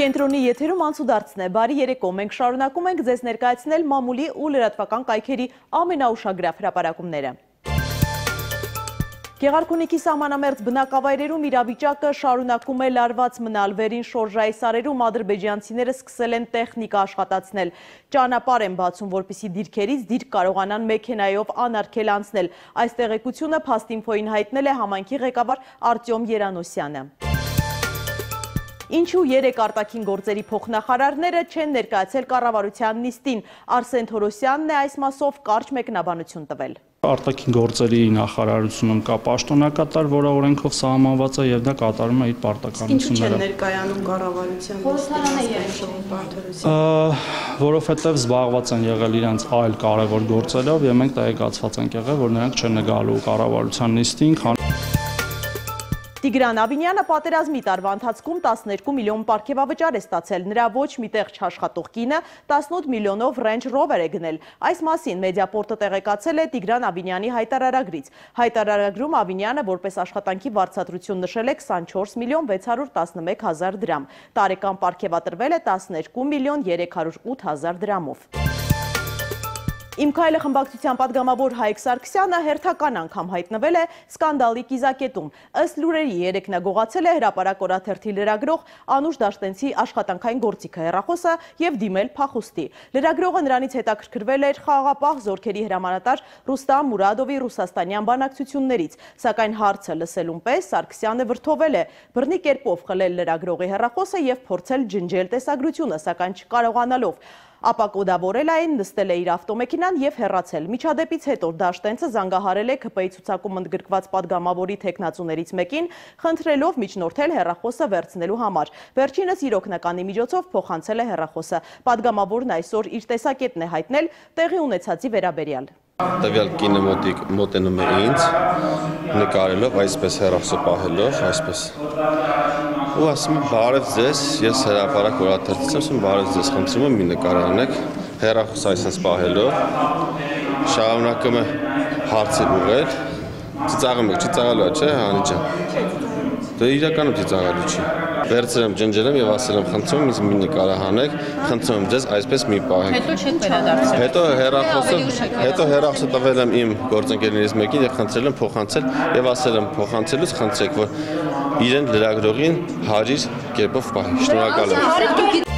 Կենտրոնի եթերում անցուդարձն է, բարի երեկո, մենք շարունակում ենք ձեզ ներկայացնել մամուլի ու լրատվական կայքերի ամենաուշագրավ հրապարակումները։ Գեղարքունիքի սամանամերձ բնակավայրերում իրավիճակը շարունակում է լարված մնալ, վերին շորժայի սարերում ադրբեջանցիները սկսել են տեխնիկա աշխատացնել։ Ճանապար են բացում, որպիսի դիրքերից դիրք կարողանան մեկենայով անարգել անցնել։ Այս տեղեկությունը պաստինվոյին հայտնել է համանքի ղեկավար արտյոմ երանոսյանը։ Ինչու երեք արտաքին գործերի փոխնախարարները չեն ներկայացել կառավարության նիստին։ Արսեն Թորոսյանն է այս մասով կարճ մեկնաբանություն տվել։ Արտաքին գործերի նախարարությունում կա պաշտոնակատար, որը օրենքով սահմանված է եւ դա կատարում է իր պարտականությունները։ Ինչու չեն ներկայանում կառավարության նիստին։ Որովհետեւ զբաղված են եղել իրենց այլ կարևոր գործերով եւ մենք տեղեկացված ենք եղել, որ նրանք չեն գալու կառավարության նիստին, քան Տիգրան Ավինյանը պատերազմի տարվա ընթացքում 12 միլիոն պարգևավճար է ստացել, նրա ոչ մի տեղ չաշխատող կինը 18 միլիոնով Range Rover է գնել։ Այս մասին մեդիապորտը տեղեկացել է Տիգրան Ավինյանի հայտարարագրից։ Հայտարարագրում Ավինյանը որպես աշխատանքի վարձատրություն նշել է 24 միլիոն 611 հազար դրամ։ Տարեկան պարգևատրվել է 12 միլիոն 308 հազար դրամով։ Իմ քայլը խմբակցության падգամավոր Հայկ Սարգսյանը հերթական անգամ հայտնվել է սկանդալի կիզակետում։ Ըստ լուրերի երեք նա գողացել է հրապարակ օրաթերթի լրագրող Անուշ Դաշտենցի աշխատանքային գործիքը հերախոսը եւ դիմել փախուստի։ Լրագրողը նրանից հետաքրքրվել էր խաղապահ զորքերի հրամանատար Ռուստամ Մուրադովի ռուսաստանյան բանակցություններից, սակայն հարցը լսելուն պես Սարգսյանը վրթովել է, բռնի կերպով խլել լրագրողի հերախոսը եւ փորձել ջնջել տեսագրությունը, սակայն չկարողանալով։ Ապա կոդավորել այն, նստել է իր ավտոմեքինան և հեռացել։ Միջադեպից հետո դաշտենցը զանգահարել է կպեի ծուցակում ընդգրկված պատգամավորի թեքնացուներից մեկին, խնդրելով միջնորդել հեռախոսը վերցնելու համար։ Վերջինս իր օգնականի միջոցով փոխանցել է հեռախոսը։ Պատգամավորն այսօր իր տեսակետն է հայտնել տեղի ունեցածի վերաբերյալ։ Տվյալ կինը մոտիկ մոտենում է ինձ նկարելով, այսպես հերոսապահելով, այսպես։ Ու ասում եմ՝ «Բարև ձեզ, ես հրապարակ օրաթերթից եմ, ասում եմ՝ «Բարև ձեզ, խնդրում եմ մի նկար անեք»։ Հերախոս այսպես պահելով շարունակում է հարցեր ուղղել։ Ծիծաղում եք, ծիծաղալու է, չէ՞, Հանի ջան։ Դե իրականում ծիծաղալու չի վերցրել եմ, ջնջել եմ եւ ասել եմ, խնդրում ինձ մի նկարահանեք, խնդրում եմ ձեզ այսպես մի պահեք։ Հետո չեք վերադարձել։ Հետո հերախոսը, հետո հերախոսը տվել եմ իմ գործընկերներից մեկին եւ խնդրել եմ փոխանցել եւ ասել եմ փոխանցելուց խնդրեք, որ իրեն լրագրողին հարիր կերպով պահի։ Շնորհակալ եմ։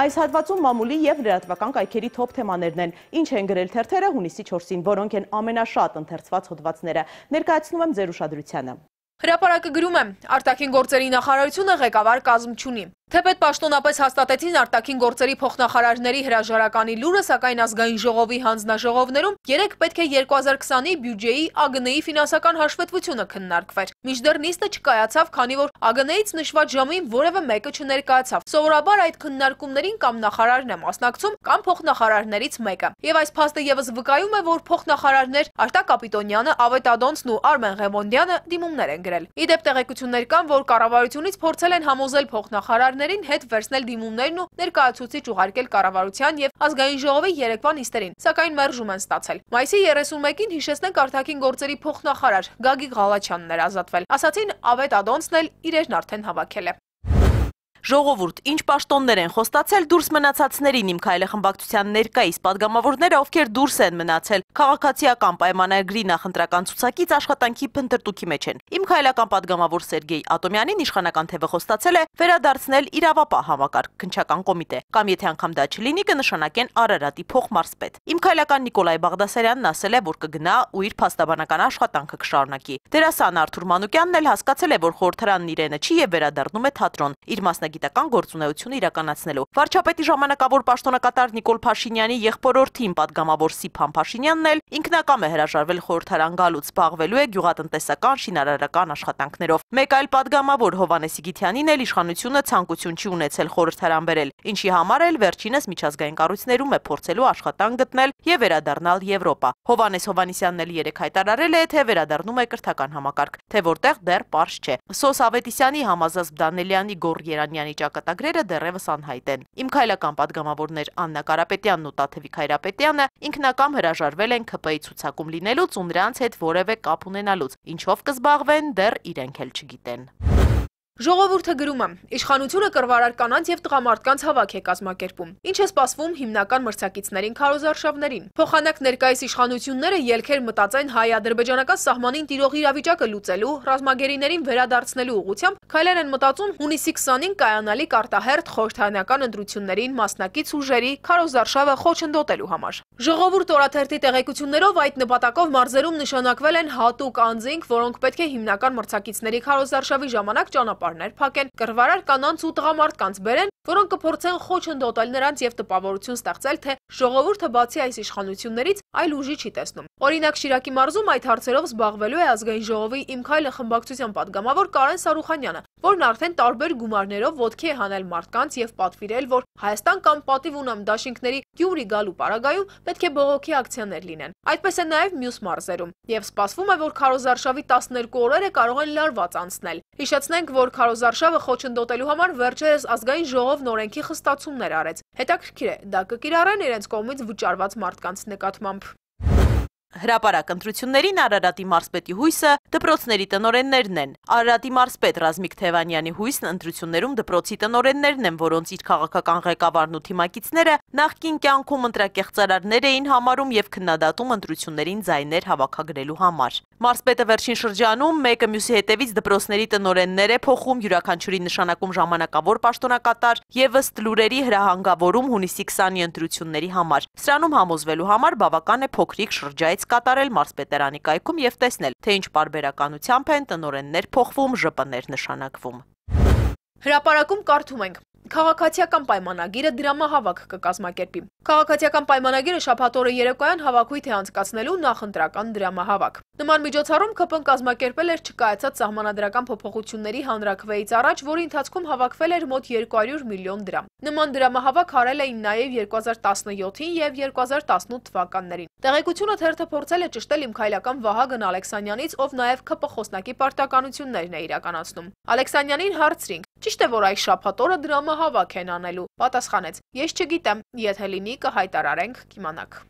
Այս հատվածում մամուլի եւ լրատվական կայքերի թոփ թեմաներն են։ Ինչ են գրել թերթերը հունիսի 4-ին, որոնք են ամենաշատ ընթերցված հոդվածները։ Ներկայացնում եմ ձեր ուշադրությանը։ Հրապարակը գրում է, արտակին գործերի նախարարությունը ղեկավար կազմ չունի։ Թեպետ պաշտոնապես հաստատեցին արտակին գործերի փոխնախարարների հրաժարականի լուրը, սակայն ազգային ժողովի հանձնաժողովներում երեկ պետք է 2020-ի բյուջեի ԱԳՆ-ի ֆինանսական հաշվետվությունը քննարկվեր։ Միջդեռ նիստը չկայացավ, քանի որ ԱԳՆ-ից նշված ժամի որևէ մեկը չներկայացավ։ Սովորաբար այդ քննարկումներին կամ նախարարն է մասնակցում, կամ փոխնախարարներից մեկը։ Եվ այս փաստը եւս վկայում է, որ փոխնախարարներ Արտակ Կապիտոնյանը, Ավետ Ադոնցն ու Արմեն Ղևոնդյանը դիմումներ են գրել։ Իդեպ տեղեկություններ կան, որ կառավարությունից փորձել են համոզել փոխնախարարներին հետ վերցնել դիմումներն ու ներկայացուցիչ ուղարկել կառավարության եւ ազգային ժողովի երեկվա նիստերին, սակայն մերժում են ստացել։ Մայիսի 31-ին հիշեցնենք արտաքին գործերի փոխնախարար Գագիկ Ղալաչյանն էր ազատվել։ Ասացին Ավետ Ադոնցն էլ իրերն արդեն հավաքել է։ Ժողովուրդ, ինչ պաշտոններ են խոստացել դուրս մնացածներին իմ քայլը խմբակցության ներկայիս падգամավորները, ովքեր դուրս են մնացել քաղաքացիական պայմանագրի նախընտրական ցուցակից աշխատանքի փնտրտուքի մեջ են։ Իմ քայլական падգամավոր Սերգեյ Ատոմյանին իշխանական թևը խոստացել է վերադարձնել իրավապահ համակարգ քնչական կոմիտե, կամ եթե անգամ դա չլինի կնշանակեն Արարատի փոխմարզպետ։ Իմ քայլական Նիկոլայ Բաղդասարյանն ասել է, որ կգնա ու իր փաստաբանական աշխատանքը կշարունակի։ Դերասան Արթուր Մանուկյանն էլ հասկացել է, որ խորհրդարանն իրենը չի եւ վերադառնում է թատրոն։ Իր մասն ճարտարագիտական գործունեությունը իրականացնելու։ Վարչապետի ժամանակավոր պաշտոնակատար Նիկոլ Փաշինյանի եղբորորդին падգամավոր Սիփան Փաշինյանն էլ ինքնակամ է հրաժարվել խորհրդարան գալուց զբաղվելու է գյուղատնտեսական շինարարական աշխատանքներով։ Մեկ այլ падգամավոր Հովանես Իգիթյանին էլ իշխանությունը ցանկություն չի ունեցել խորհրդարան բերել, ինչի համար էլ վերջինս միջազգային կառույցներում է փորձելու աշխատանք գտնել եւ վերադառնալ Եվրոպա։ Հովանես Հովանիսյանն էլ երեք հայտարարել է, թե վերադառնում է կրթական համակարգ, թե որտեղ դեռ պարզ չէ։ Սոս Ավետիսյանի, Համազազ Դանելյանի, Գոր Երանյանի Շահումյանի ճակատագրերը դեռևս անհայտ են։ Իմ քայլական падգամավորներ Աննա Կարապետյանն ու Տաթևիկ Հայրապետյանը ինքնակամ հրաժարվել են ԿՊ-ի ցուցակում լինելուց ու նրանց հետ որևէ կապ ունենալուց, ինչով կզբաղվեն դեռ իրենք էլ չգիտեն։ Ժողովուրդը գրում է, իշխանությունը կրվարար կանանց և տղամարդկանց հավաք է կազմակերպում, ինչ է սպասվում հիմնական մրցակիցներին կարոզարշավներին։ Փոխանակ ներկայիս իշխանությունները ելքեր մտածային հայ-ադրբեջանական սահմանին տիրող իրավիճակը լուծելու, ռազմագերիներին վերադարձնելու ուղությամբ քայլեր են մտածում հունիսի 20-ին կայանալի կարտահերթ խորհրդանական ընտրություններին մասնակից ուժերի քարոզարշավը խոչընդոտելու համար։ Ժողովուրդ օրաթերթի տեղեկություններով այդ նպատակով մարզերում նշանակվել են հատուկ անձինք, որոնք պետք է հիմնական մրցակիցների քարոզարշավի ժամանակ ճանապարհ ճանապարհներ փակեն, կռվարար կանանց ու տղամարդկանց բերեն, որոնք կփորձեն խոչընդոտել նրանց եւ տպավորություն ստեղծել, թե ժողովուրդը բացի այս իշխանություններից այլ ուժի չի տեսնում։ Օրինակ Շիրակի մարզում այդ հարցերով զբաղվելու է ազգային ժողովի իմ քայլը խմբակցության падգամավոր Կարեն Սարուխանյանը, որն արդեն տարբեր գումարներով ոտքի է հանել մարդկանց եւ պատվիրել, որ Հայաստան կամ պատիվ ունեմ դաշինքների Գյումրի գալու պարագայում պետք է բողոքի ակցիաներ լինեն։ Այդպես է նաև մյուս մարզերում եւ սպասվում է, որ քարոզարշավի 12 օրերը կարող են լարված անցնել։ Հիշեցնենք, որ որ Քարոզարշավը խոչընդոտելու համար վերջերս ազգային ժողով նորենքի խստացումներ արեց։ Հետաքրքիր է, դա կկիրառեն իրենց կողմից վճարված մարդկանց նկատմամբ։ Հրապարակ ընտրություններին Արարատի մարսպետի հույսը դպրոցների տնորեններն են։ Արարատի մարսպետ Ռազմիկ Թևանյանի հույսն ընտրություններում դպրոցի տնորեններն են, որոնց իր քաղաքական ղեկավարն ու թիմակիցները նախկին կյանքում ընտրակեղծարարներ էին համարում եւ քննադատում ընտրություններին ձայներ հավաքագրելու համար։ Մարսպետը վերջին շրջանում մեկը մյուսի հետևից դպրոցների տնորեններ է փոխում յուրաքանչյուրի նշանակում ժամանակավոր պաշտոնակատար եւ ըստ լուրերի հրահանգավորում հունիսի 20-ի ընտրությունների համար։ Սրանում համոզվելու համար բավական է փոքրիկ շրջայց հաջողվեց կատարել մարսպետերանի կայքում և տեսնել, թե ինչ պարբերականությամբ են տնորեններ փոխվում, ժպներ նշանակվում։ Հրապարակում կարդում ենք, Քաղաքացիական պայմանագիրը դրամահավաք կկազմակերպի։ Քաղաքացիական պայմանագիրը շաբաթօրը երեկոյան հավաքույթ է անցկացնելու նախընտրական դրամահավաք։ Նման միջոցառում ԿՊ-ն կազմակերպել էր չկայացած սահմանադրական փոփոխությունների հանրակրվեից առաջ, որի ընթացքում հավաքվել էր մոտ 200 միլիոն դրամ։ Նման դրամահավաք արել էին նաև 2017-ին եւ 2018 թվականներին։ Տեղեկությունը թերթը փորձել է ճշտել իմ քայլական Վահագն Ալեքսանյանից, ով նաև ԿՊ խոսնակի պարտականություններն է իրականացնում։ Ալեքսանյանին հարցրինք, Ճիշտ է, որ այս շաբաթ օրը դրամահավաք են անելու, պատասխանեց. Ես չգիտեմ, եթե լինի կհայտարարենք, կիմանաք։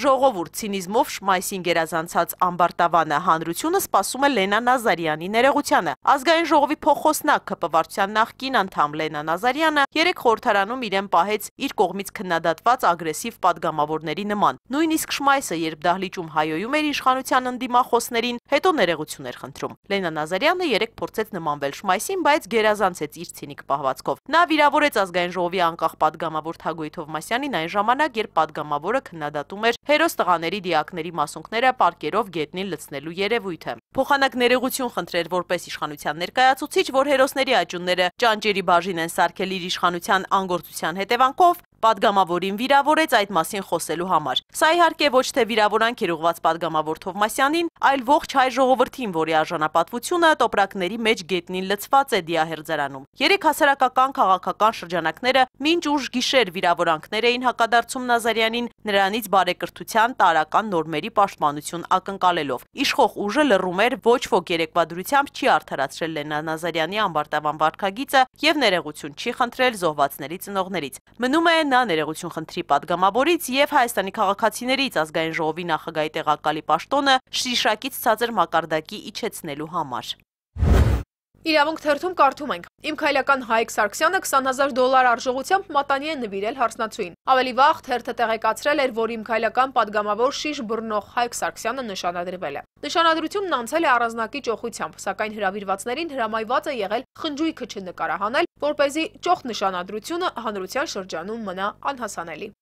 Ժողովուրդ ցինիզմով շմայսին գերազանցած ամբարտավանը հանրությունը սպասում է Լենա Նազարյանի ներողությանը։ Ազգային ժողովի փոխոսնակ ԿՊՎ-ության նախկին անդամ Լենա Նազարյանը երեք խորհրդարանում իրեն պահեց իր կողմից քննադատված ագրեսիվ падգամավորների նման։ Նույնիսկ Շմայսը, երբ դահլիճում հայոյում էր իշխանության ընդդիմախոսներին, հետո ներողություն էր խնդրում։ Լենա Նազարյանը երեք փորձեց նմանվել Շմայսին, բայց գերազանցեց իր ցինիկ պահվածքով։ Նա վիրավորեց ազգային ժողովի անկախ падգամավոր Թագոյ Թովմասյանին այն ժամանակ, երբ падգամավորը քննադատում էր Հերոս տղաների դիակների մասունքները պարկերով գետնին լցնելու երևույթը։ Փոխանակ ներեգություն խնդրեր որպես իշխանության ներկայացուցիչ, որ հերոսների աճունները ճանջերի բաժին են սարքել իր իշխանության անգործության հետևանքով, Պատգամավորին վիրավորեց այդ մասին խոսելու համար։ Սա իհարկե ոչ թե վիրավորանք էր ուղված պատգամավոր Թովմասյանին, այլ ողջ հայ ժողովրդին, որի արժանապատվությունը տոպրակների մեջ գետնին լցված է դիահերձարանում։ Երեք հասարակական քաղաքական շրջանակները մինչ ուժ գիշեր վիրավորանքներ էին հակադարձում Նազարյանին, նրանից բարեկրթության տարական նորմերի պաշտպանություն ակնկալելով։ Իշխող ուժը լռում էր ոչ ոք երեկվա դրությամբ չի արդարացրել Լենա Նազարյանի ամբարտավան վարկագիծը եւ ներողություն չի խնդրել զոհվածների ծնողներից։ Մնում է նա ներեղություն խնդրի падգամավորից եւ հայաստանի քաղաքացիներից ազգային ժողովի նախագահի տեղակալի պաշտոնը շիրշակից ցածր մակարդակի իջեցնելու համար։ Իրավունք թերթում կարդում ենք։ Իմ քայլական Հայկ Սարգսյանը 20000 դոլար արժողությամբ մատանի է նվիրել հարսնացուին։ Ավելի վաղ թերթը տեղեկացրել էր, որ իմ քայլական падգամավոր շիշ բռնող Հայկ Սարգսյանը նշանադրվել է։ Նշանադրությունն անցել է առանձնակի ճոխությամբ, սակայն հրավիրվածներին հրամայված է եղել խնջույքը չնկարահանել, որ เป զի ճոխ նշանադրությունը հանրության շրջանում մնա անհասանելի։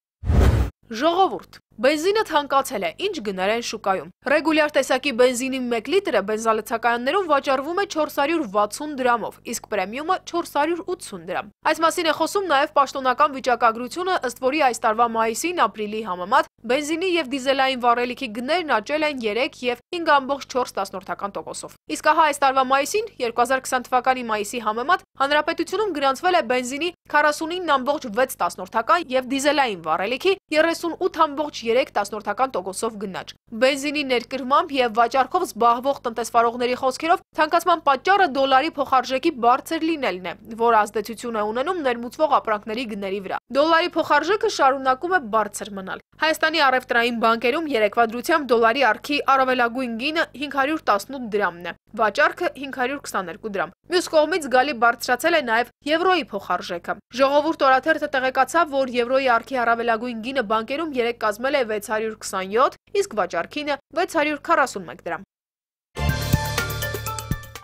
Ժողովուրդ Բենզինը թանկացել է, ինչ գներ են շուկայում։ Ռեգուլյար տեսակի բենզինի 1 լիտրը բենզալեցակայաններում վաճառվում է 460 դրամով, իսկ պրեմիումը 480 դրամ։ Այս մասին է խոսում նաև պաշտոնական վիճակագրությունը, ըստ որի այս տարվա մայիսին ապրիլի համեմատ բենզինի եւ դիզելային վառելիքի գներն աճել են 3 եւ 5.4%-ով։ Իսկ ահա այս տարվա մայիսին 2020 թվականի մայիսի համեմատ հանրապետությունում գրանցվել է բենզինի 49.6%-ական եւ դիզելային վառելիքի 38.3 3 տասնորդական տոգոսով գնաչ։ Բենզինի ներկրմամբ և վաճարքով զբահվող տնտեսվարողների խոսքերով թանկացման պատճառը դոլարի փոխարժեքի բարձր լինելն է, որ ազդեցություն է ունենում ներմուծվող ապրանքների գների վրա։ Դոլարի փոխարժեքը շարունակում է բարձր մնալ։ Հայաստանի առևտրային բանկերում երեկվա դրությամբ դոլարի արքի առավելագույն գինը 518 դրամն է, վաճարքը 522 դրամ։ Մյուս կողմից գալի բարձրացել է նաև եվրոյի փոխարժեքը։ Ժողովուրդ օրաթերթը տեղեկացավ, որ եվրոյի արքի առավելագույն գինը բանկերում երեկ կազմել ծավալվել է 627, իսկ վաճարքինը 641 դրամ։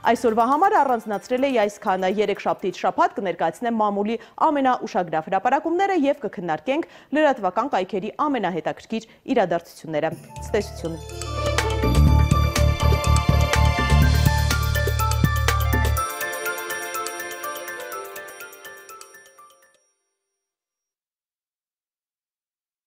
Այսօրվա համար առանձնացրել էի այս քանը։ Երեք շաբթից շաբաթ կներկայացնեմ մամուլի ամենաուշագրավ հրապարակումները եւ կքննարկենք լրատվական կայքերի ամենահետաքրքիր իրադարձությունները։ Ցտեսություն։